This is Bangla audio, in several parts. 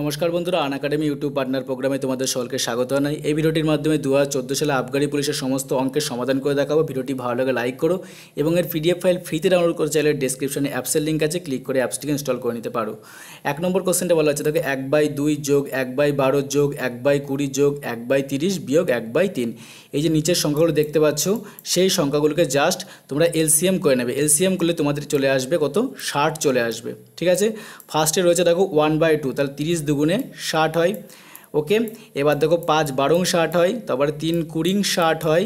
নমস্কার বন্ধুরা আন একাডেমি ইউটিউব পার্টনার প্রোগ্রামে তোমাদের সকলকে স্বাগত জানাই এই ভিডিওটির মাধ্যমে দু হাজার সালে আফগানি পুলিশের সমস্ত অঙ্কের সমাধান করে দেখাবো ভিডিওটি ভালো লাগে লাইক করো এবং এর পিডিএফ ফাইল ফ্রিতে ডাউনলোড করে চাইলে ডিসক্রিপশনে অ্যাপসের লিঙ্ক আছে ক্লিক করে অ্যাপসটিকে ইনস্টল করে নিতে পারো এক নম্বর কোশ্চেনটা বলা হচ্ছে তাকে এক বাই দুই যোগ এক বাই বারো যোগ এক বাই কুড়ি যোগ এক বাই তিরিশ বিয়োগ এক বাই তিন এই যে নিচের সংখ্যাগুলো দেখতে পাচ্ছ সেই সংখ্যাগুলোকে জাস্ট তোমরা এলসিএম করে নেবে এলসিএম করলে তোমাদের চলে আসবে কত ষাট চলে আসবে ঠিক আছে ফার্স্টে রয়েছে দেখো ওয়ান বাই টু তাহলে তিরিশ দুগুণে ষাট হয় ওকে এবার দেখো পাঁচ বারং ষাট হয় তারপরে তিন কুড়িং ষাট হয়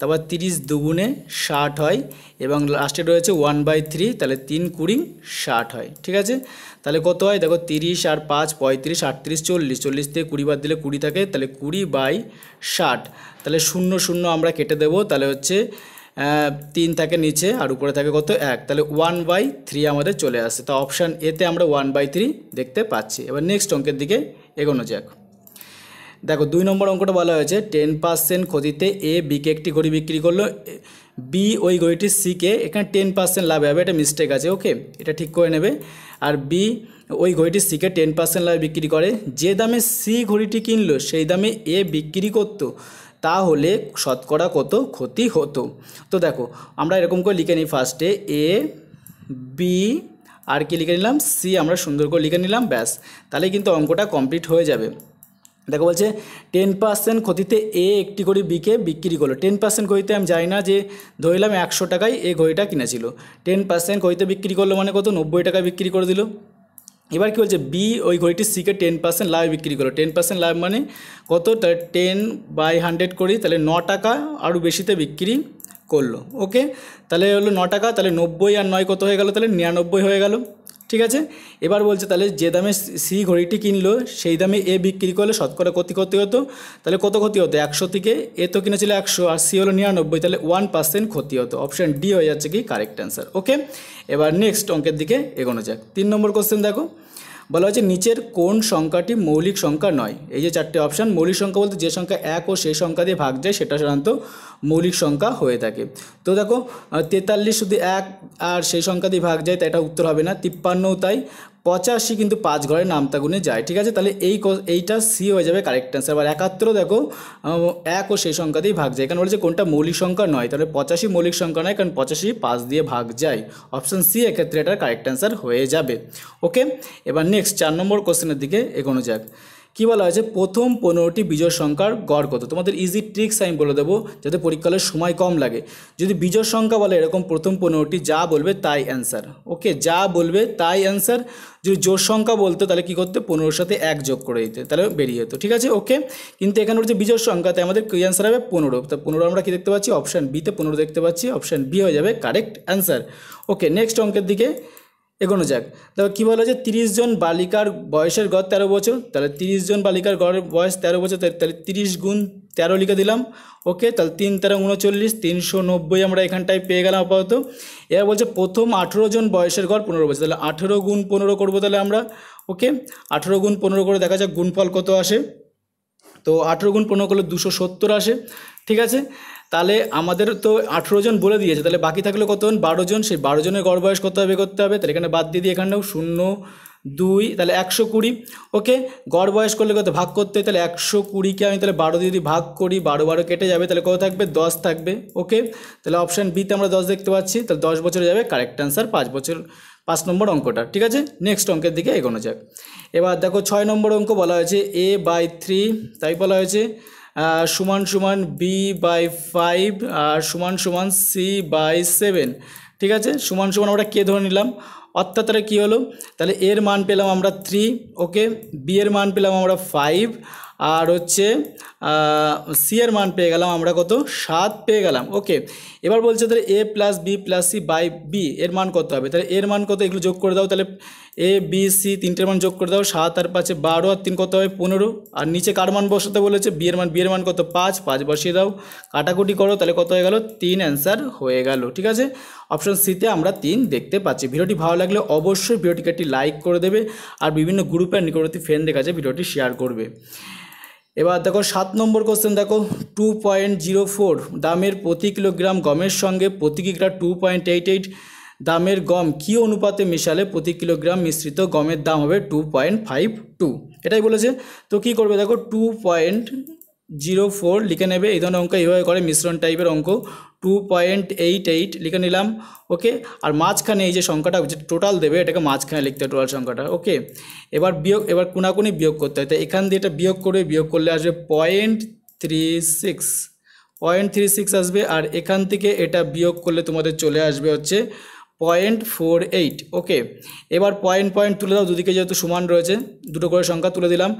তারপর তিরিশ দুগুণে ষাট হয় এবং লাস্টে রয়েছে ওয়ান বাই থ্রি তাহলে তিন কুড়ি ষাট হয় ঠিক আছে তাহলে কত হয় দেখো তিরিশ আর পাঁচ পঁয়ত্রিশ আটত্রিশ চল্লিশ চল্লিশ থেকে কুড়ি বাদ দিলে কুড়ি থাকে তাহলে কুড়ি বাই ষাট তাহলে শূন্য শূন্য আমরা কেটে দেব তাহলে হচ্ছে তিন থাকে নিচে আর উপরে থাকে কত এক তাহলে ওয়ান বাই থ্রি আমাদের চলে আসে তা অপশান এতে আমরা ওয়ান বাই থ্রি দেখতে পাচ্ছি এবার নেক্সট অঙ্কের দিকে এগোনো যাক দেখো দুই নম্বর অঙ্কটা বলা হয়েছে টেন পার্সেন্ট ক্ষতিতে এ বিকে একটি ঘড়ি বিক্রি করলো বি ওই ঘড়িটি সিকে এখানে টেন পার্সেন্ট লাভে হবে এটা মিস্টেক আছে ওকে এটা ঠিক করে নেবে আর বি ওই ঘড়িটি সিকে টেন পার্সেন্ট লাভে বিক্রি করে যে দামে সি ঘড়িটি কিনলো সেই দামে এ বিক্রি করতো তাহলে শতকরা কত ক্ষতি হতো তো দেখো আমরা এরকম করে লিখে নিই ফার্স্টে এ বি আর কি লিখে নিলাম সি আমরা সুন্দর করে লিখে নিলাম ব্যাস তাহলে কিন্তু অঙ্কটা কমপ্লিট হয়ে যাবে দেখো বলছে টেন পার্সেন্ট ক্ষতিতে এ একটি করে বিকে বিক্রি করলো টেন পার্সেন্ট ক্ষতিতে আমি জানি না যে ধরিলাম একশো টাকায় এ ঘড়িটা কিনেছিল টেন পার্সেন্ট ক্ষতিতে বিক্রি করলো মানে কত নব্বই টাকায় বিক্রি করে দিল এবার কী বলছে বি ওই ঘড়িটি সিকে টেন পার্সেন্ট লাভ বিক্রি করলো টেন পার্সেন্ট লাভ মানে কত তাহলে টেন বাই হান্ড্রেড করি তাহলে ন টাকা আরও বেশিতে বিক্রি করলো ওকে তাহলে হলো ন টাকা তাহলে নব্বই আর নয় কত হয়ে গেল তাহলে নিরানব্বই হয়ে গেলো ঠিক আছে এবার বলছে তাহলে যে দামে সি ঘড়িটি কিনলো সেই দামে এ বিক্রি করলে শতকরা কত ক্ষতি হতো তাহলে কত ক্ষতি হতো একশো থেকে এ তো কিনেছিল একশো আর সি হলো নিরানব্বই তাহলে ওয়ান পার্সেন্ট ক্ষতি হতো অপশান ডি হয়ে যাচ্ছে কি কারেক্ট অ্যান্সার ওকে এবার নেক্সট অঙ্কের দিকে এগোনো যাক তিন নম্বর কোশ্চেন দেখো বলা হয়েছে নিচের কোন সংখ্যাটি মৌলিক সংখ্যা নয় এই যে চারটে অপশান মৌলিক সংখ্যা বলতে যে সংখ্যা এক ও সেই সংখ্যা দিয়ে ভাগ যায় সেটা সাধারণত মৌলিক সংখ্যা হয়ে থাকে তো দেখো তেতাল্লিশ শুধু এক আর সেই সংখ্যা দিয়ে ভাগ যায় তাই এটা উত্তর হবে না তিপ্পান্নও তাই পঁচাশি কিন্তু পাঁচ ঘরে নামতা গুণে যায় ঠিক আছে তাহলে এই এইটা সি হয়ে যাবে কারেক্ট অ্যান্সার আবার একাত্তর দেখো এক ও সেই সংখ্যা দিয়েই ভাগ যায় এখানে বলেছে কোনটা মৌলিক সংখ্যা নয় তাহলে পঁচাশি মৌলিক সংখ্যা নয় কারণ পঁচাশি পাঁচ দিয়ে ভাগ যায় অপশান সি এক্ষেত্রে এটার কারেক্ট অ্যান্সার হয়ে যাবে ওকে এবার নেক্সট চার নম্বর কোশ্চেনের দিকে এগোনো যাক কি বলা হয়েছে প্রথম পনেরোটি বিজয় সংখ্যার গড় কত তোমাদের ইজি ট্রিক্স আমি বলে দেবো যাতে পরীক্ষালে সময় কম লাগে যদি বিজয় সংখ্যা বলে এরকম প্রথম পনেরোটি যা বলবে তাই অ্যান্সার ওকে যা বলবে তাই অ্যান্সার যদি জোর সংখ্যা বলতো তাহলে কি করতে পনেরোর সাথে এক যোগ করে দিতে তাহলে বেরিয়ে যেত ঠিক আছে ওকে কিন্তু এখানে হচ্ছে বিজয় সংখ্যা তাই আমাদের কী অ্যান্সার হবে পনেরো তা পনেরো আমরা কি দেখতে পাচ্ছি অপশান বিতে পনেরো দেখতে পাচ্ছি অপশান বি হয়ে যাবে কারেক্ট অ্যান্সার ওকে নেক্সট অঙ্কের দিকে এগোনো যাক তবে কী বলা যে তিরিশ জন বালিকার বয়সের গড় তেরো বছর তাহলে তিরিশ জন বালিকার গড়ের বয়স তেরো বছর তাহলে তিরিশ গুণ তেরো লিখে দিলাম ওকে তাহলে তিন তেরো উনচল্লিশ তিনশো নব্বই আমরা এখানটায় পেয়ে গেলাম আপাতত এবার বলছে প্রথম আঠেরো জন বয়সের গড় পনেরো বছর তাহলে আঠেরো গুণ পনেরো করবো তাহলে আমরা ওকে আঠেরো গুণ পনেরো করে দেখা যাক গুণফল কত আসে তো আঠেরো গুণ পনেরো করলে দুশো সত্তর আসে ঠিক আছে তাহলে আমাদের তো আঠেরো জন বলে দিয়েছে তাহলে বাকি থাকলে কতজন বারো জন সেই বারো জনের গড় বয়স কত হবে করতে হবে তাহলে এখানে বাদ দিয়ে দিয়ে এখানেও শূন্য দুই তাহলে একশো কুড়ি ওকে গড় বয়স করলে কত ভাগ করতে হয় তাহলে একশো কুড়িকে আমি তাহলে বারো যদি ভাগ করি বারো বারো কেটে যাবে তাহলে কত থাকবে দশ থাকবে ওকে তাহলে অপশান বিতে আমরা দশ দেখতে পাচ্ছি তাহলে দশ বছরে যাবে কারেক্ট অ্যান্সার পাঁচ বছর পাঁচ নম্বর অঙ্কটা ঠিক আছে নেক্সট অঙ্কের দিকে এগোনো যাক এবার দেখো ছয় নম্বর অঙ্ক বলা হয়েছে এ বাই থ্রি তাই বলা হয়েছে সমান সমান বি বাই ফাইভ আর সমান সমান সি বাই সেভেন ঠিক আছে সমান সমান আমরা কে ধরে নিলাম অর্থাৎ তাহলে কী হলো তাহলে এর মান পেলাম আমরা থ্রি ওকে বি এর মান পেলাম আমরা ফাইভ আর হচ্ছে সি এর মান পেয়ে গেলাম আমরা কত সাত পেয়ে গেলাম ওকে এবার বলছে তাহলে A plus B plus C by B এর মান কত হবে তাহলে এর মান কত এগুলো যোগ করে দাও তাহলে এ বি সি তিনটের মান যোগ করে দাও সাত আর পাঁচে বারো আর তিন কত হবে পনেরো আর নিচে কার মান বসাতে বলেছে বি এর মান বি এর মান কত পাঁচ পাঁচ বসিয়ে দাও কাটাকুটি করো তাহলে কত হয়ে গেল তিন অ্যান্সার হয়ে গেল ঠিক আছে অপশন সিতে আমরা তিন দেখতে পাচ্ছি ভিডিওটি ভালো লাগলে অবশ্যই ভিডিওটিকে একটি লাইক করে দেবে আর বিভিন্ন গ্রুপের নিকটবর্তী ফ্রেন্ডের কাছে ভিডিওটি শেয়ার করবে এবার দেখো সাত নম্বর কোশ্চেন দেখো টু পয়েন্ট জিরো ফোর দামের প্রতি কিলোগ্রাম গমের সঙ্গে প্রতি কিগ্রা টু পয়েন্ট এইট এইট দামের গম কী অনুপাতে মেশালে প্রতি কিলোগ্রাম মিশ্রিত গমের দাম হবে টু পয়েন্ট ফাইভ টু এটাই বলেছে তো কি করবে দেখো টু পয়েন্ট জিরো ফোর লিখে নেবে এই ধরনের অঙ্ক এইভাবে করে মিশ্রণ টাইপের অঙ্ক টু পয়েন্ট এইট এইট লিখে নিলাম ওকে আর মাঝখানে এই যে সংখ্যাটা যে টোটাল দেবে এটাকে মাঝখানে লিখতে হয় টোটাল সংখ্যাটা ওকে এবার বিয়োগ এবার কোনাকুনি বিয়োগ করতে হয় তো এখান দিয়ে এটা বিয়োগ করে বিয়োগ করলে আসবে point three six point three six আসবে আর এখান থেকে এটা বিয়োগ করলে তোমাদের চলে আসবে হচ্ছে পয়েন্ট ফোর এইট ওকে এবার পয়েন্ট পয়েন্ট তুলে দাও দুদিকে যেহেতু সমান রয়েছে দুটো করে সংখ্যা তুলে দিলাম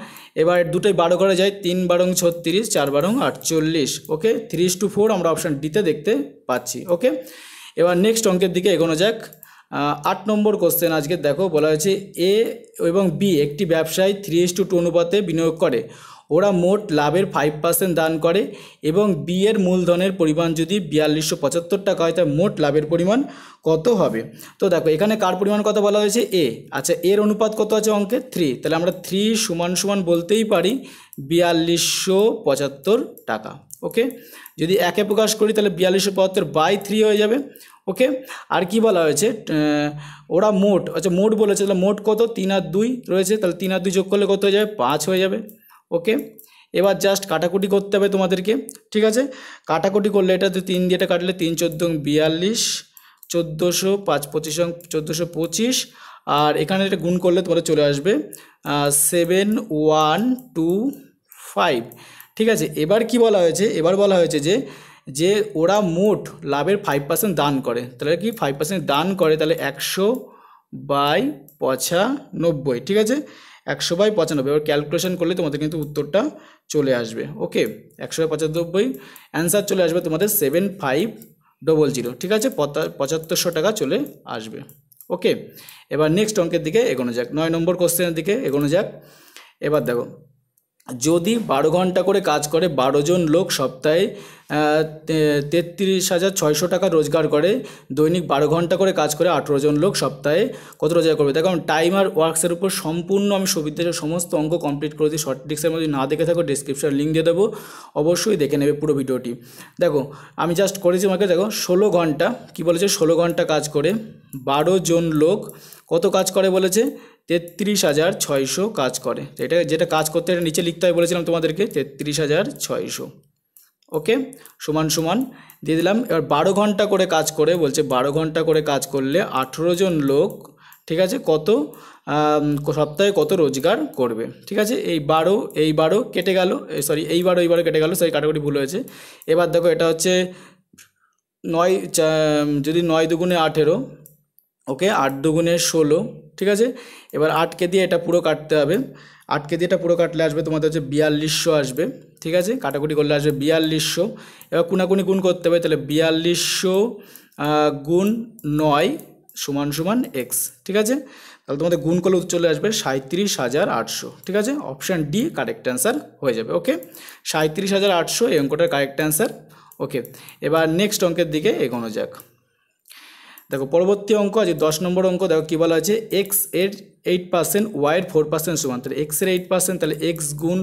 এবার দুটোই বারো করে যায় তিন বারং ছত্রিশ চার বারং আটচল্লিশ ওকে থ্রি টু ফোর আমরা অপশান ডিতে দেখতে পাচ্ছি ওকে এবার নেক্সট অঙ্কের দিকে এগোনো যাক আট নম্বর কোশ্চেন আজকে দেখো বলা হয়েছে এ এবং বি একটি ব্যবসায় থ্রি টু টু অনুপাতে বিনিয়োগ করে ওরা মোট লাভের ফাইভ পার্সেন্ট দান করে এবং বিয়ের মূলধনের পরিমাণ যদি বিয়াল্লিশশো পঁচাত্তর টাকা হয় তাহলে মোট লাভের পরিমাণ কত হবে তো দেখো এখানে কার পরিমাণ কত বলা হয়েছে এ আচ্ছা এর অনুপাত কত আছে অঙ্কে থ্রি তাহলে আমরা থ্রি সমান সমান বলতেই পারি বিয়াল্লিশশো পঁচাত্তর টাকা ওকে যদি একে প্রকাশ করি তাহলে বিয়াল্লিশশো পঁচাত্তর বাই থ্রি হয়ে যাবে ওকে আর কি বলা হয়েছে ওরা মোট আচ্ছা মোট বলেছে তাহলে মোট কত তিন আর দুই রয়েছে তাহলে তিন আর দুই যোগ করলে কত হয়ে যাবে পাঁচ হয়ে যাবে ওকে এবার জাস্ট কাটাকুটি করতে হবে তোমাদেরকে ঠিক আছে কাটাকুটি করলে এটা তো তিন দিয়েটা কাটলে তিন চোদ্দো বিয়াল্লিশ চোদ্দোশো পাঁচ পঁচিশ চোদ্দোশো পঁচিশ আর এখানে এটা গুণ করলে তোমাদের চলে আসবে সেভেন ওয়ান টু ফাইভ ঠিক আছে এবার কি বলা হয়েছে এবার বলা হয়েছে যে যে ওরা মোট লাভের ফাইভ পার্সেন্ট দান করে তাহলে কি ফাইভ পার্সেন্ট দান করে তাহলে একশো বাই পঁচানব্বই ঠিক আছে একশো বাই পঁচানব্বই এবার ক্যালকুলেশন করলে তোমাদের কিন্তু উত্তরটা চলে আসবে ওকে একশো বাই পঁচানব্বই অ্যান্সার চলে আসবে তোমাদের সেভেন ফাইভ ডবল জিরো ঠিক আছে পঁচাত্তরশো টাকা চলে আসবে ওকে এবার নেক্সট অঙ্কের দিকে এগোনো যাক নয় নম্বর কোশ্চেনের দিকে এগোনো যাক এবার দেখো যদি বারো ঘন্টা করে কাজ করে বারো জন লোক সপ্তাহে তেত্রিশ হাজার ছয়শো টাকা রোজগার করে দৈনিক বারো ঘন্টা করে কাজ করে আঠেরো জন লোক সপ্তাহে কত রোজগার করবে দেখুন টাইম টাইমার ওয়ার্কসের উপর সম্পূর্ণ আমি সুবিধার সমস্ত অঙ্ক কমপ্লিট করে দিই শর্ট ট্রিক্সের মধ্যে না দেখে থাকো ডিসক্রিপশন লিঙ্ক দিয়ে দেবো অবশ্যই দেখে নেবে পুরো ভিডিওটি দেখো আমি জাস্ট করেছি আমাকে দেখো ষোলো ঘন্টা কি বলেছে ষোলো ঘন্টা কাজ করে বারো জন লোক কত কাজ করে বলেছে তেত্রিশ হাজার ছয়শো কাজ করে এটা যেটা কাজ করতে এটা নিচে লিখতে হয় বলেছিলাম তোমাদেরকে তেত্রিশ হাজার ছয়শো ওকে সমান সমান দিয়ে দিলাম এবার বারো ঘন্টা করে কাজ করে বলছে বারো ঘন্টা করে কাজ করলে আঠেরো জন লোক ঠিক আছে কত সপ্তাহে কত রোজগার করবে ঠিক আছে এই বারো এই বারো কেটে গেল সরি এই বারো এইবারও কেটে গেল সরি কাটাকুটি ভুল হয়েছে এবার দেখো এটা হচ্ছে নয় যদি নয় দুগুণে আঠেরো ওকে আট দুগুণে ষোলো ঠিক আছে এবার আটকে দিয়ে এটা পুরো কাটতে হবে আট কেজি এটা পুরো কাটলে আসবে তোমাদের হচ্ছে বিয়াল্লিশশো আসবে ঠিক আছে কাটাকুটি করলে আসবে বিয়াল্লিশশো এবার কুনাকুনি গুণ করতে হবে তাহলে বিয়াল্লিশশো গুণ নয় সমান সমান এক্স ঠিক আছে তাহলে তোমাদের গুণ করলে চলে আসবে সাঁত্রিশ হাজার আটশো ঠিক আছে অপশান ডি কারেক্ট অ্যান্সার হয়ে যাবে ওকে সাঁত্রিশ হাজার আটশো এই অঙ্কটার কারেক্ট অ্যান্সার ওকে এবার নেক্সট অঙ্কের দিকে এগোনো যাক দেখো পরবর্তী অঙ্ক আছে দশ নম্বর অঙ্ক দেখো কী বলা আছে এক্স এর এইট পার্সেন্ট ওয়াইয়ের ফোর পার্সেন্ট সমান তাহলে এক্স এর এইট পার্সেন্ট তাহলে এক্স গুণ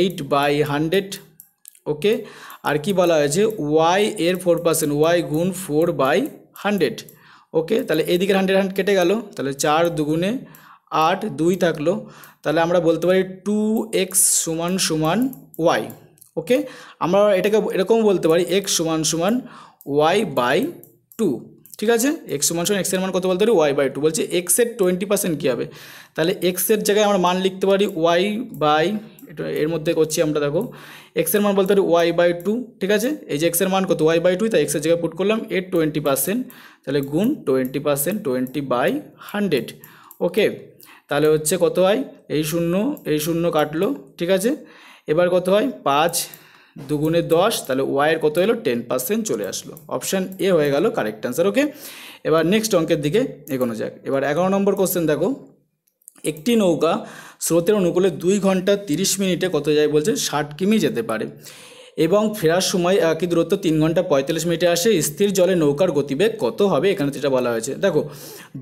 এইট বাই হান্ড্রেড ওকে আর কি বলা হয়েছে ওয়াই এর ফোর পার্সেন্ট ওয়াই গুণ ফোর বাই হান্ড্রেড ওকে তাহলে এদিকের হান্ড্রেড হান্ড কেটে গেল তাহলে চার দুগুণে আট দুই থাকলো তাহলে আমরা বলতে পারি টু এক্স সমান সমান ওয়াই ওকে আমরা এটাকে এরকম বলতে পারি এক্স সমান সমান ওয়াই বাই টু ঠিক আছে এক্স সমান সমান এক্সের মান কত বলতে পারি ওয়াই বাই টু বলছি এক্সের টোয়েন্টি পার্সেন্ট কী হবে তাহলে এক্সের জায়গায় আমরা মান লিখতে পারি ওয়াই বাই এর মধ্যে করছি আমরা দেখো এক্সের মান বলতে পারি ওয়াই বাই টু ঠিক আছে এই যে এক্সের মান কত ওয়াই বাই টু তাই এক্সের জায়গায় পুট করলাম এর টোয়েন্টি পার্সেন্ট তাহলে গুণ twenty percent twenty by hundred okay তাহলে হচ্ছে কত হয় এই শূন্য এই শূন্য কাটলো ঠিক আছে এবার কত হয় পাঁচ দুগুণে দশ তাহলে ওয়াইয়ের কত এলো টেন পার্সেন্ট চলে আসলো অপশান এ হয়ে গেল কারেক্ট অ্যান্সার ওকে এবার নেক্সট অঙ্কের দিকে এগোনো যাক এবার এগারো নম্বর কোশ্চেন দেখো একটি নৌকা স্রোতের অনুকূলে দুই ঘন্টা তিরিশ মিনিটে কত যায় বলছে ষাট কিমি যেতে পারে এবং ফেরার সময় একই দূরত্ব তিন ঘন্টা পঁয়তাল্লিশ মিনিটে আসে স্থির জলে নৌকার গতিবেগ কত হবে এখানে যেটা বলা হয়েছে দেখো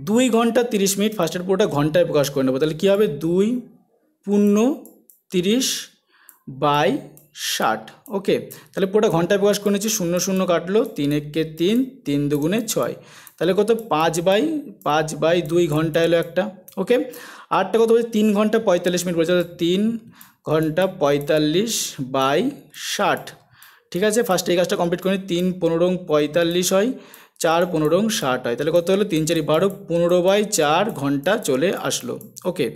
দুই ঘন্টা তিরিশ মিনিট ফার্স্টের পুরোটা ঘন্টায় প্রকাশ করে নেবো তাহলে কী হবে দুই পূর্ণ তিরিশ বাই ষাট ওকে তাহলে পুরোটা ঘন্টায় প্রকাশ করে নিচ্ছি শূন্য শূন্য কাটলো তিন এককে তিন তিন দুগুণে ছয় তাহলে কত পাঁচ বাই পাঁচ বাই দুই ঘন্টা এলো একটা ওকে আটটা কত বলছে তিন ঘন্টা পঁয়তাল্লিশ মিনিট বলছে তিন ঘন্টা পঁয়তাল্লিশ বাই ষাট ঠিক আছে ফার্স্ট এই কাজটা কমপ্লিট করে তিন পনেরো পঁয়তাল্লিশ হয় চার পনেরো ষাট হয় তাহলে কত হলো তিন চারি বারো পনেরো বাই চার ঘন্টা চলে আসলো ওকে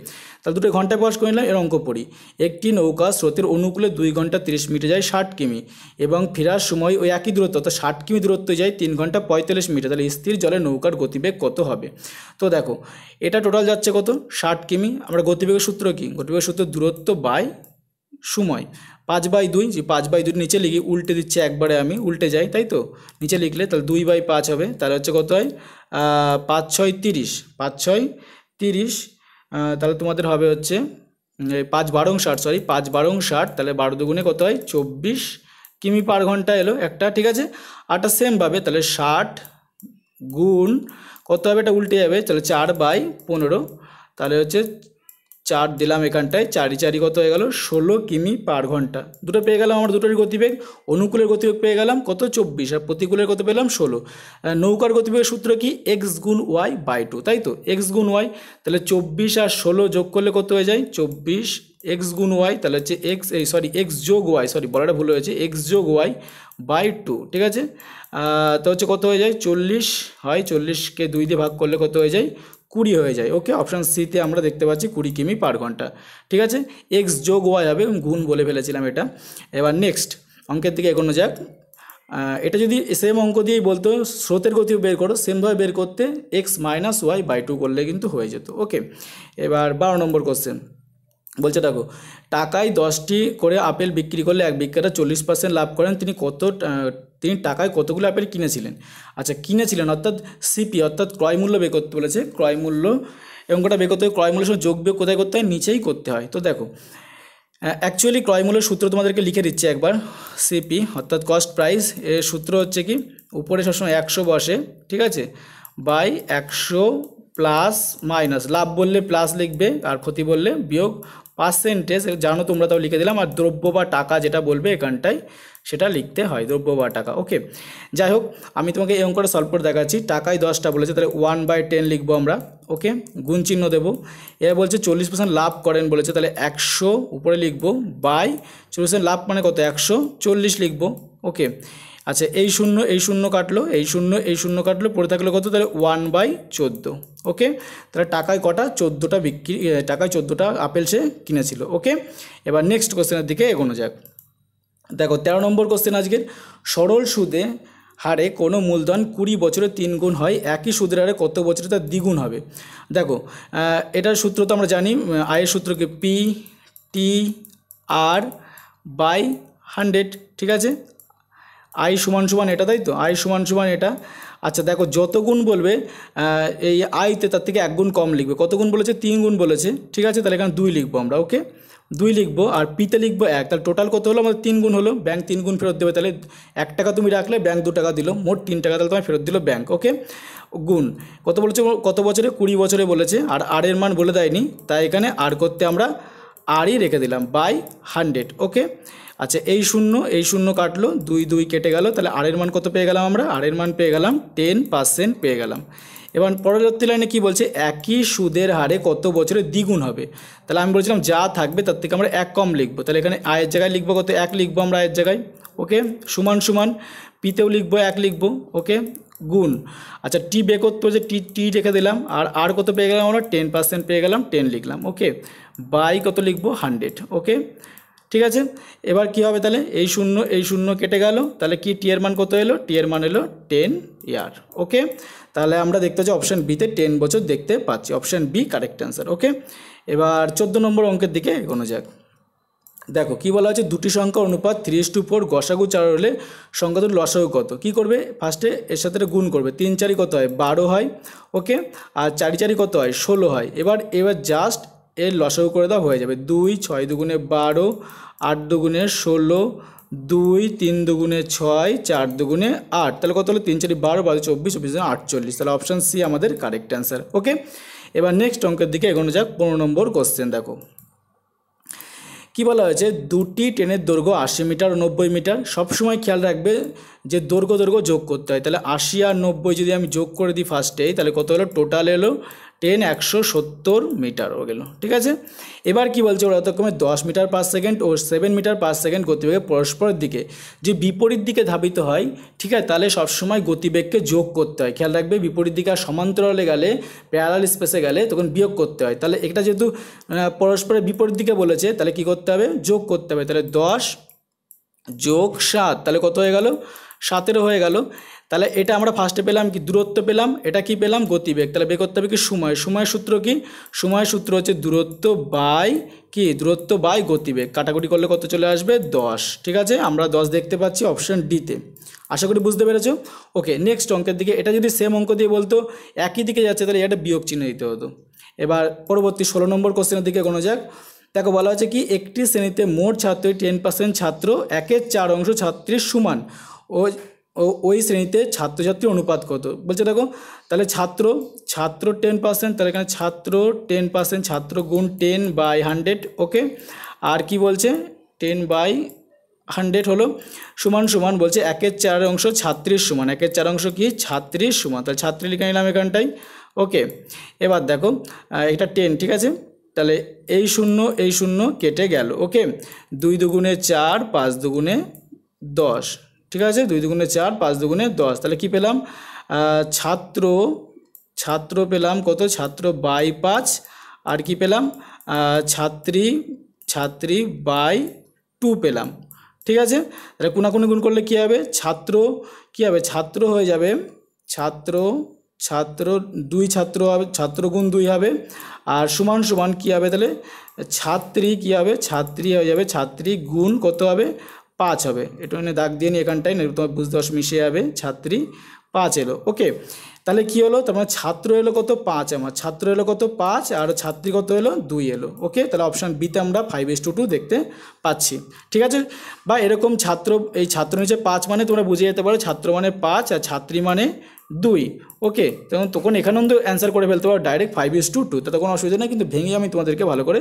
তাহলে দুটো ঘন্টা প্রকাশ করে নিলাম এর অঙ্ক পড়ি একটি নৌকা স্রোতের অনুকূলে দুই ঘন্টা তিরিশ মিনিটে যায় ষাট কিমি এবং ফেরার সময় ওই একই দূরত্ব অর্থাৎ ষাট কিমি দূরত্ব যায় তিন ঘন্টা পঁয়তাল্লিশ মিনিটে তাহলে স্থির জলে নৌকার গতিবেগ কত হবে তো দেখো এটা টোটাল যাচ্ছে কত ষাট কিমি আমরা গতিবেগের সূত্র কী গতিবেগের সূত্র দূরত্ব বাই সময় পাঁচ বাই দুই যে পাঁচ বাই দুই নিচে লিখি উল্টে দিচ্ছে একবারে আমি উল্টে যাই তাই তো নিচে লিখলে তাহলে দুই বাই পাঁচ হবে তাহলে হচ্ছে কত হয় পাঁচ ছয় তিরিশ পাঁচ ছয় তিরিশ তাহলে তোমাদের হবে হচ্ছে পাঁচ বারং ষাট সরি পাঁচ বারং ষাট তাহলে বারো দুগুণে কত হয় চব্বিশ কিমি পার ঘন্টা এলো একটা ঠিক আছে আরটা সেমভাবে তাহলে ষাট গুণ কত হবে এটা উল্টে যাবে তাহলে চার বাই পনেরো তাহলে হচ্ছে চার দিলাম এখানটায় চারি চারি কত হয়ে গেল ষোলো কিমি পার ঘন্টা দুটো পেয়ে গেলাম আমার দুটোর গতিবেগ অনুকূলের গতিবেগ পেয়ে গেলাম কত চব্বিশ আর প্রতিকূলের কত পেলাম ষোলো নৌকার গতিবেগের সূত্র কি এক্স গুণ ওয়াই বাই টু তাই তো এক্স গুণ ওয়াই তাহলে চব্বিশ আর ষোলো যোগ করলে কত হয়ে যায় চব্বিশ এক্স গুণ ওয়াই তাহলে হচ্ছে এক্স এই সরি এক্স যোগ ওয়াই সরি বলাটা ভুল হয়েছে এক্স যোগ ওয়াই বাই টু ঠিক আছে তো হচ্ছে কত হয়ে যায় চল্লিশ হয় চল্লিশকে দুই দিয়ে ভাগ করলে কত হয়ে যায় কুড়ি হয়ে যায় ওকে অপশান সিতে আমরা দেখতে পাচ্ছি কুড়ি কিমি পার ঘন্টা ঠিক আছে এক্স যোগ ওয়া যাবে গুণ বলে ফেলেছিলাম এটা এবার নেক্সট অঙ্কের দিকে এগোনো যাক এটা যদি সেম অঙ্ক দিয়েই বলতো স্রোতের গতিও বের করো সেমভাবে বের করতে X minus Y by two করলে কিন্তু হয়ে যেত ওকে এবার বারো নম্বর কোশ্চেন বলছে দেখো টাকায় দশটি করে আপেল বিক্রি করলে এক বিক্রেতা চল্লিশ পার্সেন্ট লাভ করেন তিনি কত তিনি টাকায় কতগুলো আপেল কিনেছিলেন আচ্ছা কিনেছিলেন অর্থাৎ সিপি অর্থাৎ ক্রয়মূল্য বের করতে বলেছে ক্রয়মূল্য এবং গোটা বের করতে ক্রয়মূল্যের সঙ্গে যোগ বিয়োগ কোথায় করতে হয় নিচেই করতে হয় তো দেখো অ্যাকচুয়ালি ক্রয়মূল্যের সূত্র তোমাদেরকে লিখে দিচ্ছি একবার সিপি অর্থাৎ কস্ট প্রাইস এর সূত্র হচ্ছে কি উপরে সবসময় একশো বসে ঠিক আছে বাই একশো প্লাস মাইনাস লাভ বললে প্লাস লিখবে আর ক্ষতি বললে বিয়োগ পার্সেন্টেজ জানো তোমরা তাও লিখে দিলাম আর দ্রব্য বা টাকা যেটা বলবে এখানটায় সেটা লিখতে হয় দ্রব্য বা টাকা ওকে যাই হোক আমি তোমাকে এই অঙ্কটা সলভ করে দেখাচ্ছি টাকাই দশটা বলেছে তাহলে ওয়ান বাই টেন লিখবো আমরা ওকে গুণ চিহ্ন দেবো এরা বলছে চল্লিশ পার্সেন্ট লাভ করেন বলেছে তাহলে একশো উপরে লিখবো বাই চল্লিশ লাভ মানে কত একশো চল্লিশ লিখবো ওকে আচ্ছা এই শূন্য এই শূন্য কাটলো এই শূন্য এই শূন্য কাটলো পড়ে থাকলো কত তাহলে ওয়ান বাই চোদ্দো ওকে তাহলে টাকায় কটা চোদ্দোটা বিক্রি টাকায় চোদ্দোটা আপেল সে কিনেছিল ওকে এবার নেক্সট কোশ্চেনের দিকে এগোনো যাক দেখো তেরো নম্বর কোশ্চেন আজকের সরল সুদে হারে কোনো মূলধন কুড়ি বছরে তিন গুণ হয় একই সুদের হারে কত বছরে তার দ্বিগুণ হবে দেখো এটার সূত্র তো আমরা জানি আয়ের সূত্রকে P T R by hundred ঠিক আছে আই সমান সমান এটা তাই তো আই সমান সমান এটা আচ্ছা দেখো যত গুণ বলবে এই আইতে তার থেকে এক গুণ কম লিখবে কত গুণ বলেছে তিন গুণ বলেছে ঠিক আছে তাহলে এখানে দুই লিখবো আমরা ওকে দুই লিখবো আর পিতে লিখবো এক তাহলে টোটাল কত হলো আমাদের তিন গুণ হলো ব্যাঙ্ক তিন গুণ ফেরত দেবে তাহলে এক টাকা তুমি রাখলে ব্যাঙ্ক দু টাকা দিল মোট তিন টাকা তাহলে তোমায় ফেরত দিল ব্যাঙ্ক ওকে গুণ কত বলেছে কত বছরে কুড়ি বছরে বলেছে আর আর এর মান বলে দেয়নি তাই এখানে আর করতে আমরা আরই রেখে দিলাম বাই হান্ড্রেড ওকে আচ্ছা এই শূন্য এই শূন্য কাটলো দুই দুই কেটে গেল তাহলে আরের মান কত পেয়ে গেলাম আমরা আরের মান পেয়ে গেলাম টেন পার্সেন্ট পেয়ে গেলাম এবার পরবর্তী লাইনে কী বলছে একই সুদের হারে কত বছরে দ্বিগুণ হবে তাহলে আমি বলছিলাম যা থাকবে তার থেকে আমরা এক কম লিখবো তাহলে এখানে আয়ের জায়গায় লিখবো কত এক লিখবো আমরা আয়ের জায়গায় ওকে সমান সমান পিতেও লিখবো এক লিখবো ওকে গুণ আচ্ছা টি বে করতে যে টি টি রেখে দিলাম আর আর কত পেয়ে গেলাম আমরা টেন পার্সেন্ট পেয়ে গেলাম টেন লিখলাম ওকে বাই কত লিখবো হান্ড্রেড ওকে ঠিক আছে এবার কি হবে তাহলে এই শূন্য এই শূন্য কেটে গেল তাহলে কি এর মান কত এলো এর মান এলো টেন ইয়ার ওকে তাহলে আমরা দেখতে পাচ্ছি অপশান বিতে টেন বছর দেখতে পাচ্ছি option B correct answer okay এবার চোদ্দো নম্বর অঙ্কের দিকে এগোনো যাক দেখো কি বলা হচ্ছে দুটি সংখ্যা অনুপাত থ্রি টু ফোর গসাগু চার হলে সংখ্যা দুটো লসাগু কত কি করবে ফার্স্টে এর সাথে গুণ করবে তিন চারি কত হয় বারো হয় ওকে আর চারি চারি কত হয় ষোলো হয় এবার এবার জাস্ট এর লসাগু করে দাও হয়ে যাবে দুই ছয় দুগুণে বারো আট দুগুণে ষোলো দুই তিন দুগুণে ছয় চার দুগুণে আট তাহলে কত হলো তিন চারি বারো বারো চব্বিশ চব্বিশ আটচল্লিশ তাহলে অপশান সি আমাদের কারেক্ট অ্যান্সার ওকে এবার নেক্সট অঙ্কের দিকে এগোনো যাক পনেরো নম্বর কোশ্চেন দেখো কি বলা হয়েছে দুটি ট্রেনের দৈর্ঘ্য আশি মিটার ও নব্বই মিটার সবসময় খেয়াল রাখবে যে দৈর্ঘ্য দৈর্ঘ্য যোগ করতে হয় তাহলে আশি আর নব্বই যদি আমি যোগ করে দিই ফার্স্টেই তাহলে কত হলো টোটাল এলো টেন একশো সত্তর মিটার ও গেল ঠিক আছে এবার কি বলছে ওরা কমে দশ মিটার পার সেকেন্ড ও সেভেন মিটার পার সেকেন্ড গতিবেগে পরস্পরের দিকে যে বিপরীত দিকে ধাবিত হয় ঠিক আছে তাহলে সবসময় গতিবেগকে যোগ করতে হয় খেয়াল রাখবে বিপরীত দিকে আর সমান্তরালে গেলে প্যারাল স্পেসে গেলে তখন বিয়োগ করতে হয় তাহলে এটা যেহেতু পরস্পরের বিপরীত দিকে বলেছে তাহলে কি করতে হবে যোগ করতে হবে তাহলে দশ যোগ সাত তাহলে কত হয়ে গেল সাতেরও হয়ে গেল তাহলে এটা আমরা ফার্স্টে পেলাম কি দূরত্ব পেলাম এটা কি পেলাম গতিবেগ তাহলে বের করতে হবে কি সময় সময় সূত্র কি সময় সূত্র হচ্ছে দূরত্ব বাই কি দূরত্ব বাই গতিবেগ কাটাকুটি করলে কত চলে আসবে দশ ঠিক আছে আমরা দশ দেখতে পাচ্ছি অপশান ডিতে আশা করি বুঝতে পেরেছো ওকে নেক্সট অঙ্কের দিকে এটা যদি সেম অঙ্ক দিয়ে বলতো একই দিকে যাচ্ছে তাহলে এটা বিয়োগ চিহ্ন দিতে হতো এবার পরবর্তী ষোলো নম্বর কোশ্চেনের দিকে কোনো যাক তাকে বলা হচ্ছে কি একটি শ্রেণীতে মোট ছাত্রী টেন পার্সেন্ট ছাত্র একের চার অংশ ছাত্রীর সমান ও ওই শ্রেণীতে ছাত্রছাত্রী অনুপাত কত বলছে দেখো তাহলে ছাত্র ছাত্র টেন পার্সেন্ট তাহলে এখানে ছাত্র টেন পার্সেন্ট ছাত্র গুণ টেন বাই হান্ড্রেড ওকে আর কি বলছে টেন বাই হান্ড্রেড হলো সমান সমান বলছে একের চার অংশ ছাত্রীর সমান একের চার অংশ কি ছাত্রীর সমান তাহলে ছাত্রী লিখে নিলাম এখানটাই ওকে এবার দেখো এটা টেন ঠিক আছে তাহলে এই শূন্য এই শূন্য কেটে গেল ওকে দুই দুগুণে চার পাঁচ দুগুণে দশ ঠিক আছে দুই দুগুণে চার পাঁচ দুগুণে দশ তাহলে কি পেলাম ছাত্র ছাত্র পেলাম কত ছাত্র বাই পাঁচ আর কি পেলাম ছাত্রী ছাত্রী বাই টু পেলাম ঠিক আছে তাহলে কোনাকুনি গুণ করলে কী হবে ছাত্র কী হবে ছাত্র হয়ে যাবে ছাত্র ছাত্র দুই ছাত্র হবে ছাত্র গুণ দুই হবে আর সমান সমান কী হবে তাহলে ছাত্রী কী হবে ছাত্রী হয়ে যাবে ছাত্রী গুণ কত হবে পাঁচ হবে একটু এনে দাগ দিয়ে নিই এখানটায় তোমার বুঝ দশ মিশে যাবে ছাত্রী পাঁচ এলো ওকে তাহলে কি হলো তোমার মানে ছাত্র এলো কত পাঁচ আমার ছাত্র এলো কত পাঁচ আর ছাত্রী কত এলো দুই এলো ওকে তাহলে অপশান বিতে আমরা ফাইভ এস টু টু দেখতে পাচ্ছি ঠিক আছে বা এরকম ছাত্র এই ছাত্র নিচে পাঁচ মানে তোমরা বুঝে যেতে পারো ছাত্র মানে পাঁচ আর ছাত্রী মানে দুই ওকে তখন তখন এখানেও তো অ্যান্সার করে ফেলতে পারো direct five is two two তাতে কোনো অসুবিধা নেই কিন্তু ভেঙে আমি তোমাদেরকে ভালো করে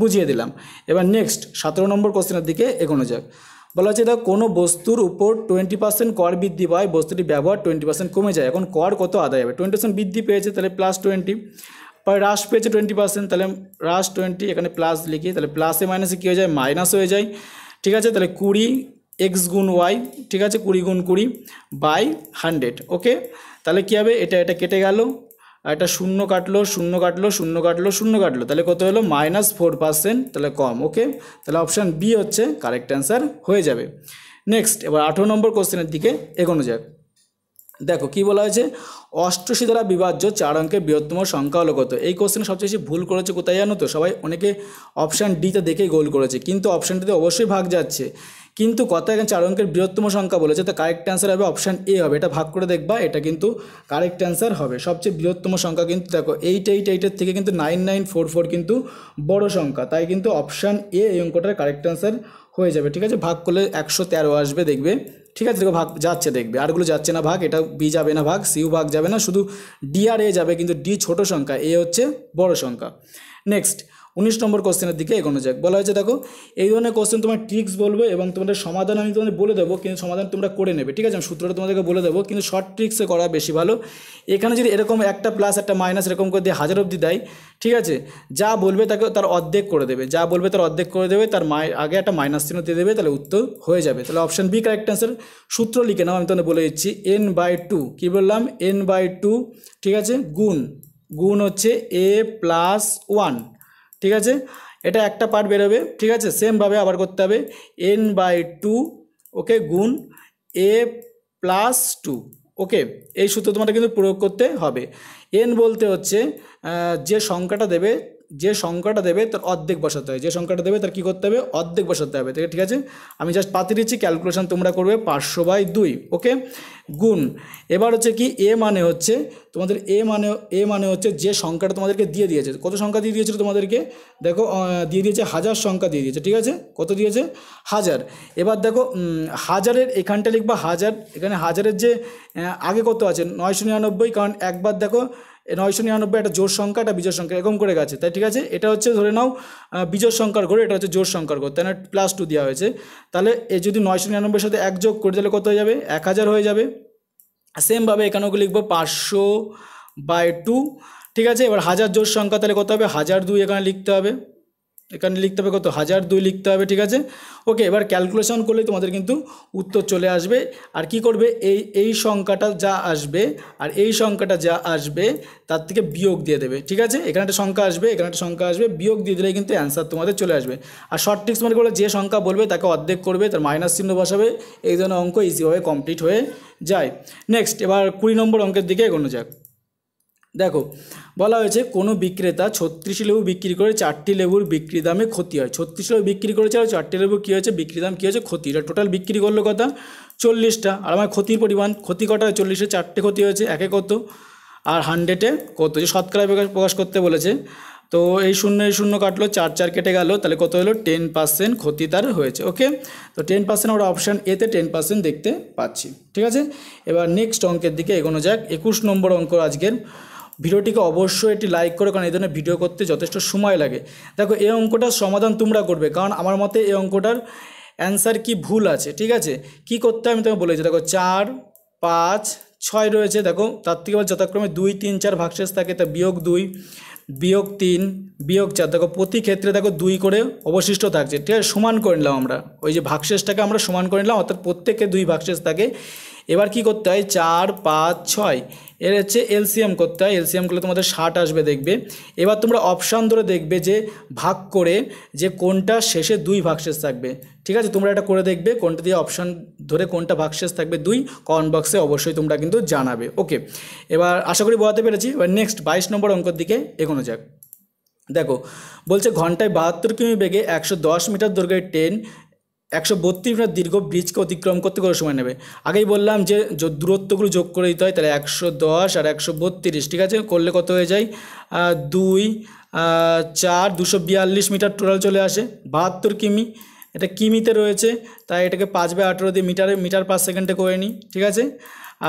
বুঝিয়ে দিলাম এবার নেক্সট সতেরো নম্বর কোশ্চেনের দিকে এগোনো যাক বলা হচ্ছে দেখো কোনো বস্তুর উপর টোয়েন্টি পার্সেন্ট কর বৃদ্ধি পায় বস্তুটি ব্যবহার টোয়েন্টি পার্সেন্ট কমে যায় এখন কর কত আদায় হবে টোয়েন্টি পার্সেন্ট বৃদ্ধি পেয়েছে তাহলে প্লাস টোয়েন্টি পরে হ্রাস পেয়েছে টোয়েন্টি পার্সেন্ট তাহলে হ্রাস টোয়েন্টি এখানে প্লাস লিখি তাহলে প্লাসে মাইনাসে কী হয়ে যায় মাইনাস হয়ে যায় ঠিক আছে তাহলে কুড়ি এক্স গুণ ওয়াই ঠিক আছে কুড়ি গুণ কুড়ি বাই হান্ড্রেড ওকে তাহলে কী হবে এটা এটা কেটে গেল আর একটা শূন্য কাটলো শূন্য কাটলো শূন্য কাটলো শূন্য কাটলো তাহলে কত হলো মাইনাস ফোর পার্সেন্ট তাহলে কম ওকে তাহলে অপশান বি হচ্ছে কারেক্ট অ্যান্সার হয়ে যাবে নেক্সট এবার আঠেরো নম্বর কোশ্চেনের দিকে এগোনো যায় দেখো কি বলা হয়েছে অষ্টশী দ্বারা বিভাজ্য চার অঙ্কের বৃহত্তম সংখ্যা হলো কত এই কোশ্চেনে সবচেয়ে বেশি ভুল করেছে কোথায় জানো তো সবাই অনেকে অপশান ডিতে দেখে গোল করেছে কিন্তু অপশানটিতে অবশ্যই ভাগ যাচ্ছে কিন্তু কথা এখানে চার অঙ্কের বৃহত্তম সংখ্যা বলেছে তো কারেক্ট অ্যান্সার হবে অপশান এ হবে এটা ভাগ করে দেখবা এটা কিন্তু কারেক্ট অ্যান্সার হবে সবচেয়ে বৃহত্তম সংখ্যা কিন্তু দেখো এইট এইট এইটের থেকে কিন্তু নাইন নাইন ফোর ফোর কিন্তু বড় সংখ্যা তাই কিন্তু অপশান এ এই অঙ্কটার কারেক্ট অ্যান্সার হয়ে যাবে ঠিক আছে ভাগ করলে একশো তেরো আসবে দেখবে ঠিক আছে দেখো ভাগ যাচ্ছে দেখবে আরগুলো যাচ্ছে না ভাগ এটা বি যাবে না ভাগ সিউ ভাগ যাবে না শুধু ডি আর এ যাবে কিন্তু ডি ছোট সংখ্যা এ হচ্ছে বড় সংখ্যা নেক্সট উনিশ নম্বর কোশ্চেনের দিকে এগোনো যাক বলা হয়েছে দেখো এই ধরনের কোশ্চেন তোমার ট্রিক্স বলবো এবং তোমাদের সমাধান আমি তোমাদের বলে দেবো কিন্তু সমাধান তোমরা করে নেবে ঠিক আছে আমি সূত্রটা তোমাদেরকে বলে দেবো কিন্তু শর্ট ট্রিক্সে করা বেশি ভালো এখানে যদি এরকম একটা প্লাস একটা মাইনাস এরকম করে দিয়ে হাজার অবধি দেয় ঠিক আছে যা বলবে তাকে তার অর্ধেক করে দেবে যা বলবে তার অর্ধেক করে দেবে তার মায় আগে একটা মাইনাস চিহ্ন দিয়ে দেবে তাহলে উত্তর হয়ে যাবে তাহলে অপশান বি কারেক্ট অ্যান্সার সূত্র লিখে নাও আমি তোমাদের বলে দিচ্ছি এন বাই টু কী বললাম এন বাই টু ঠিক আছে গুণ গুণ হচ্ছে এ প্লাস ওয়ান ঠিক আছে এটা একটা পার্ট বেরোবে ঠিক আছে সেমভাবে আবার করতে হবে এন বাই টু ওকে গুণ এ প্লাস টু ওকে এই সূত্র তোমাদের কিন্তু প্রয়োগ করতে হবে এন বলতে হচ্ছে যে সংখ্যাটা দেবে যে সংখ্যাটা দেবে তার অর্ধেক বসাতে হয় যে সংখ্যাটা দেবে তার কী করতে হবে অর্ধেক বসাতে হবে ঠিক আছে আমি জাস্ট পাতিয়ে দিচ্ছি ক্যালকুলেশান তোমরা করবে পাঁচশো বাই দুই ওকে গুণ এবার হচ্ছে কি এ মানে হচ্ছে তোমাদের এ মানে এ মানে হচ্ছে যে সংখ্যাটা তোমাদেরকে দিয়ে দিয়েছে কত সংখ্যা দিয়ে দিয়েছিল তোমাদেরকে দেখো দিয়ে দিয়েছে হাজার সংখ্যা দিয়ে দিয়েছে ঠিক আছে কত দিয়েছে হাজার এবার দেখো হাজারের এখানটা লিখবা হাজার এখানে হাজারের যে আগে কত আছে নয়শো নিরানব্বই কারণ একবার দেখো নয়শো নিরানব্বই একটা জোর সংখ্যা একটা বিজয় সংখ্যা এরকম করে গেছে তাই ঠিক আছে এটা হচ্ছে ধরে নাও বিজয় সংখ্যার ঘর এটা হচ্ছে জোর সংখ্যার ঘর তাই প্লাস টু দেওয়া হয়েছে তাহলে এ যদি নয়শো নিরানব্বইয়ের সাথে এক যোগ করে দিলে কত হয়ে যাবে এক হাজার হয়ে যাবে সেমভাবে ওকে লিখবো পাঁচশো বাই টু ঠিক আছে এবার হাজার জোর সংখ্যা তাহলে কত হবে হাজার দুই এখানে লিখতে হবে এখানে লিখতে হবে কত হাজার দুই লিখতে হবে ঠিক আছে ওকে এবার ক্যালকুলেশন করলে তোমাদের কিন্তু উত্তর চলে আসবে আর কি করবে এই এই সংখ্যাটা যা আসবে আর এই সংখ্যাটা যা আসবে তার থেকে বিয়োগ দিয়ে দেবে ঠিক আছে এখানে একটা সংখ্যা আসবে এখানে একটা সংখ্যা আসবে বিয়োগ দিয়ে দিলে কিন্তু অ্যান্সার তোমাদের চলে আসবে আর শর্ট টিক্স মানে করলে যে সংখ্যা বলবে তাকে অর্ধেক করবে তার মাইনাস চিহ্ন বসাবে এই জন্য অঙ্ক ইজিভাবে কমপ্লিট হয়ে যায় নেক্সট এবার কুড়ি নম্বর অঙ্কের দিকে এগোনো যাক দেখো বলা হয়েছে কোনো বিক্রেতা ছত্রিশ লেবু বিক্রি করে চারটি লেবুর বিক্রি দামে ক্ষতি হয় ছত্রিশ লেবু বিক্রি করেছে আর চারটি লেবু কী হয়েছে বিক্রি দাম কী হয়েছে ক্ষতি এটা টোটাল বিক্রি করলো কথা চল্লিশটা আর আমার ক্ষতির পরিমাণ ক্ষতি কটা চল্লিশে চারটে ক্ষতি হয়েছে একে কত আর হান্ড্রেডে কত যে শতকরা প্রকাশ প্রকাশ করতে বলেছে তো এই শূন্য এই শূন্য কাটলো চার চার কেটে গেল তাহলে কত হলো টেন পার্সেন্ট ক্ষতি তার হয়েছে ওকে তো টেন পার্সেন্ট আমরা অপশান এতে টেন পার্সেন্ট দেখতে পাচ্ছি ঠিক আছে এবার নেক্সট অঙ্কের দিকে এগোনো যাক একুশ নম্বর অঙ্ক আজকের ভিডিওটিকে অবশ্যই এটি লাইক করো কারণ এই ধরনের ভিডিও করতে যথেষ্ট সময় লাগে দেখো এই অঙ্কটার সমাধান তোমরা করবে কারণ আমার মতে এই অঙ্কটার অ্যান্সার কি ভুল আছে ঠিক আছে কি করতে আমি তোমাকে বলেছি দেখো চার পাঁচ ছয় রয়েছে দেখো তার থেকে আবার যথাক্রমে দুই তিন চার ভাগশেষ থাকে তা বিয়োগ দুই বিয়োগ তিন বিয়োগ চার দেখো প্রতি ক্ষেত্রে দেখো দুই করে অবশিষ্ট থাকছে ঠিক আছে সমান করে নিলাম আমরা ওই যে ভাগশেষটাকে আমরা সমান করে নিলাম অর্থাৎ প্রত্যেকে দুই ভাগশেষ থাকে এবার কি করতে হয় চার পাঁচ ছয় এর হচ্ছে এলসিএম করতে হয় এলসিএম করলে তোমাদের ষাট আসবে দেখবে এবার তোমরা অপশান ধরে দেখবে যে ভাগ করে যে কোনটা শেষে দুই ভাগশেষ থাকবে ঠিক আছে তোমরা এটা করে দেখবে কোনটা দিয়ে অপশান ধরে কোনটা ভাগশেষ থাকবে দুই কমেন্ট বক্সে অবশ্যই তোমরা কিন্তু জানাবে ওকে এবার আশা করি বলাতে পেরেছি এবার নেক্সট বাইশ নম্বর অঙ্কের দিকে এগোনো যাক দেখো বলছে ঘন্টায় বাহাত্তর কিমি বেগে একশো মিটার দৈর্ঘ্যের ট্রেন একশো বত্রিশ মিটার দীর্ঘ ব্রিজকে অতিক্রম করতে কত সময় নেবে আগেই বললাম যে দূরত্বগুলো যোগ করে দিতে হয় তাহলে একশো দশ আর একশো বত্রিশ ঠিক আছে করলে কত হয়ে যায় দুই চার দুশো বিয়াল্লিশ মিটার টোটাল চলে আসে বাহাত্তর কিমি এটা কিমিতে রয়েছে তাই এটাকে পাঁচ বাই আঠেরো দিয়ে মিটারে মিটার পার সেকেন্ডে করে নিই ঠিক আছে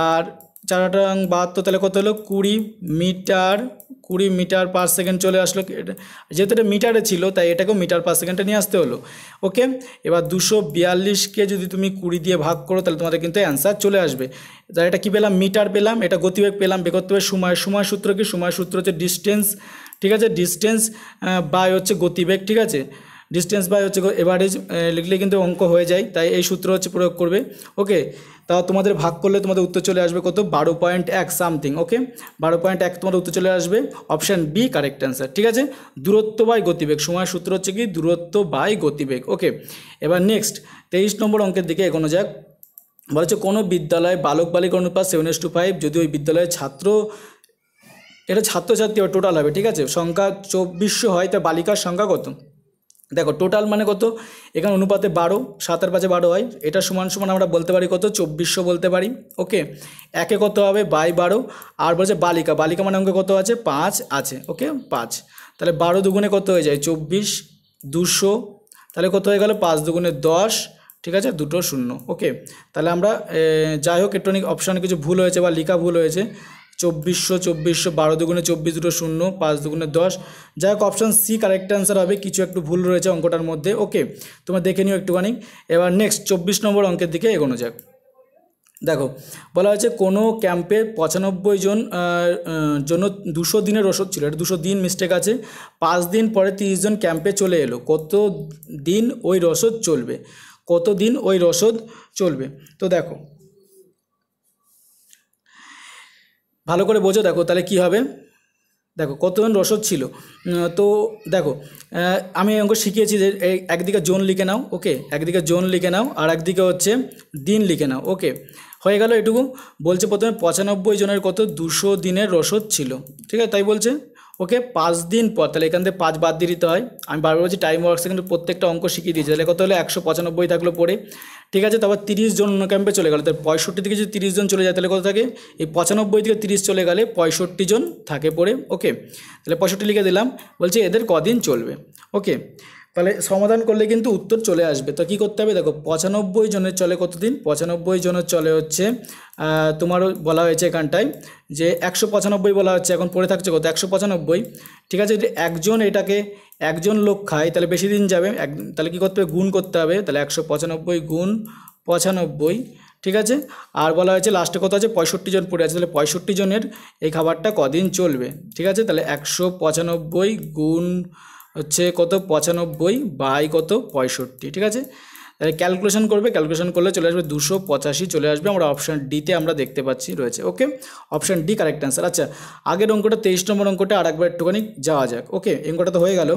আর চার আটাং বাহাত্তর তাহলে কত হলো কুড়ি মিটার কুড়ি মিটার পার সেকেন্ড চলে আসলো যেহেতু এটা মিটারে ছিল তাই এটাকেও মিটার পার সেকেন্ডে নিয়ে আসতে হলো ওকে এবার দুশো বিয়াল্লিশকে যদি তুমি কুড়ি দিয়ে ভাগ করো তাহলে তোমাদের কিন্তু অ্যান্সার চলে আসবে তাই এটা কী পেলাম মিটার পেলাম এটা গতিবেগ পেলাম বেগতিবেগ সময় সময় সূত্র কি সময় সূত্র হচ্ছে ডিস্টেন্স ঠিক আছে ডিস্টেন্স বাই হচ্ছে গতিবেগ ঠিক আছে ডিস্টেন্স বাই হচ্ছে এভারেজ লিখলে কিন্তু অঙ্ক হয়ে যায় তাই এই সূত্র হচ্ছে প্রয়োগ করবে ওকে তা তোমাদের ভাগ করলে তোমাদের উত্তর চলে আসবে কত বারো পয়েন্ট এক সামথিং ওকে বারো পয়েন্ট এক তোমাদের উত্তর চলে আসবে অপশান বি কারেক্ট অ্যান্সার ঠিক আছে দূরত্ব বাই গতিবেগ সময় সূত্র হচ্ছে কি দূরত্ব বাই গতিবেগ ওকে এবার নেক্সট তেইশ নম্বর অঙ্কের দিকে এগোনো যাক বলেছে কোনো বিদ্যালয়ে বালক বালিক অনুপাত সেভেন এস টু ফাইভ যদি ওই বিদ্যালয়ের ছাত্র এটা ছাত্রছাত্রী টোটাল হবে ঠিক আছে সংখ্যা চব্বিশশো হয় তা বালিকার সংখ্যা কত দেখো টোটাল মানে কত এখানে অনুপাতে বারো সাতের পাঁচে বারো হয় এটা সমান সমান আমরা বলতে পারি কত চব্বিশশো বলতে পারি ওকে একে কত হবে বাই বারো আর বলছে বালিকা বালিকা মানে অঙ্কে কত আছে পাঁচ আছে ওকে পাঁচ তাহলে বারো দুগুণে কত হয়ে যায় চব্বিশ দুশো তাহলে কত হয়ে গেল পাঁচ দুগুণে দশ ঠিক আছে দুটো শূন্য ওকে তাহলে আমরা যাই হোক একটুখানি অপশানে কিছু ভুল হয়েছে বা লিখা ভুল হয়েছে চব্বিশশো চব্বিশশো বারো দুগুণে চব্বিশ দুটো শূন্য পাঁচ দুগুণে দশ যাই হোক অপশান সি কারেক্ট অ্যান্সার হবে কিছু একটু ভুল রয়েছে অঙ্কটার মধ্যে ওকে তোমার দেখে নিও একটুখানি এবার নেক্সট চব্বিশ নম্বর অঙ্কের দিকে এগোনো যাক দেখো বলা হয়েছে কোনো ক্যাম্পে পঁচানব্বই জন জন্য দুশো দিনের ওষুধ ছিল এটা দুশো দিন মিস্টেক আছে পাঁচ দিন পরে তিরিশ জন ক্যাম্পে চলে এলো কত দিন ওই রসদ চলবে কত দিন ওই রসদ চলবে তো দেখো ভালো করে বোঝো দেখো তাহলে কি হবে দেখো কতজন রসদ ছিল তো দেখো আমি অঙ্ক শিখিয়েছি যে একদিকে জোন লিখে নাও ওকে একদিকে জোন লিখে নাও আর একদিকে হচ্ছে দিন লিখে নাও ওকে হয়ে গেল এটুকু বলছে প্রথমে পঁচানব্বই জনের কত দুশো দিনের রসদ ছিল ঠিক আছে তাই বলছে ওকে পাঁচ দিন পর তাহলে এখান থেকে পাঁচ বাদ দিয়ে দিতে হয় আমি বারবার বলছি টাইম ওয়ার্কসে কিন্তু প্রত্যেকটা অঙ্ক শিখিয়ে দিয়েছে তাহলে কত হলো একশো পঁচানব্বই থাকলো পড়ে ঠিক আছে তারপর তিরিশ জন অন্য ক্যাম্পে চলে গেলো তাহলে পঁয়ষট্টি থেকে যদি তিরিশ জন চলে যায় তাহলে কত থাকে এই পঁচানব্বই থেকে তিরিশ চলে গেলে পঁয়ষট্টি জন থাকে পড়ে ওকে তাহলে পঁয়ষট্টি লিখে দিলাম বলছে এদের কদিন চলবে ওকে তাহলে সমাধান করলে কিন্তু উত্তর চলে আসবে তো কি করতে হবে দেখো পঁচানব্বই জনের চলে কতদিন পঁচানব্বই জনের চলে হচ্ছে তোমার বলা হয়েছে এখানটায় যে একশো পঁচানব্বই বলা হচ্ছে এখন পড়ে থাকছে কত একশো পঁচানব্বই ঠিক আছে যদি একজন এটাকে একজন লোক খায় তাহলে বেশি দিন যাবে এক তাহলে কী করতে হবে গুণ করতে হবে তাহলে একশো পঁচানব্বই গুণ পঁচানব্বই ঠিক আছে আর বলা হয়েছে লাস্টে কত আছে পঁয়ষট্টি জন পড়ে আছে তাহলে পঁয়ষট্টি জনের এই খাবারটা কদিন চলবে ঠিক আছে তাহলে একশো পঁচানব্বই গুণ হচ্ছে কত পঁচানব্বই বাই কত পঁয়ষট্টি ঠিক আছে তাহলে ক্যালকুলেশন করবে ক্যালকুলেশন করলে চলে আসবে দুশো পঁচাশি চলে আসবে আমরা অপশান ডিতে আমরা দেখতে পাচ্ছি রয়েছে okay option D correct answer আচ্ছা আগের অঙ্কটা তেইশ নম্বর অঙ্কটা আর একবার একটুখানি যাওয়া যাক ওকে অঙ্কটা তো হয়ে গেল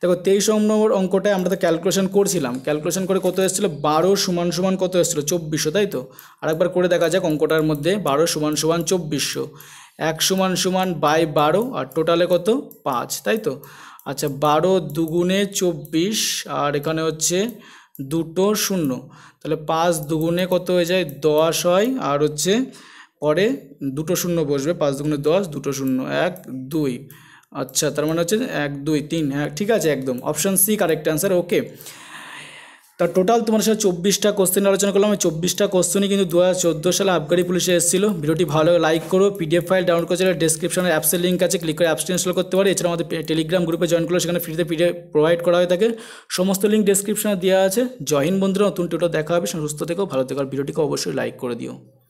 দেখো তেইশ নম্বর অঙ্কটায় আমরা তো ক্যালকুলেশন করছিলাম ক্যালকুলেশন করে কত এসেছিলো বারো সমান সমান কত এসেছিলো চব্বিশশো তাই তো আর একবার করে দেখা যাক অঙ্কটার মধ্যে বারো সমান সমান চব্বিশশো এক সমান সমান বাই বারো আর টোটালে কত পাঁচ তাই তো আচ্ছা বারো দুগুণে চব্বিশ আর এখানে হচ্ছে দুটো শূন্য তাহলে পাঁচ দুগুণে কত হয়ে যায় দশ হয় আর হচ্ছে পরে দুটো শূন্য বসবে পাঁচ দুগুণে দশ দুটো শূন্য এক দুই আচ্ছা তার মানে হচ্ছে এক দুই তিন হ্যাঁ ঠিক আছে একদম option C correct answer okay তা টোটাল তোমার সাথে চব্বিশটা কোশ্চেন আলোচনা করলাম চব্বিশটা কোশ্চেনই কিন্তু দু হাজার সালে আবগারি পুলিশে এসেছিল ভিডিওটি ভালো লাইক করো পিডিএফ ফাইল ডাউনলোড চলে ডিসক্রিপশনে অ্যাপসের লিঙ্ক আছে ক্লিক করে অ্যাপসটি ইনস্টল করতে পারে এছাড়া আমাদের টেলিগ্রাম গ্রুপে জয়েন করলে সেখানে ফ্রিতে পিডিএফ প্রোভাইড করা হয়ে থাকে সমস্ত লিঙ্ক ডিসক্রিপশনে দেওয়া আছে জয় বন্ধুরা নতুন টোটো দেখা হবে সুস্থ থেকেও ভালো থেকে ভিডিওটিকে অবশ্যই লাইক করে দিও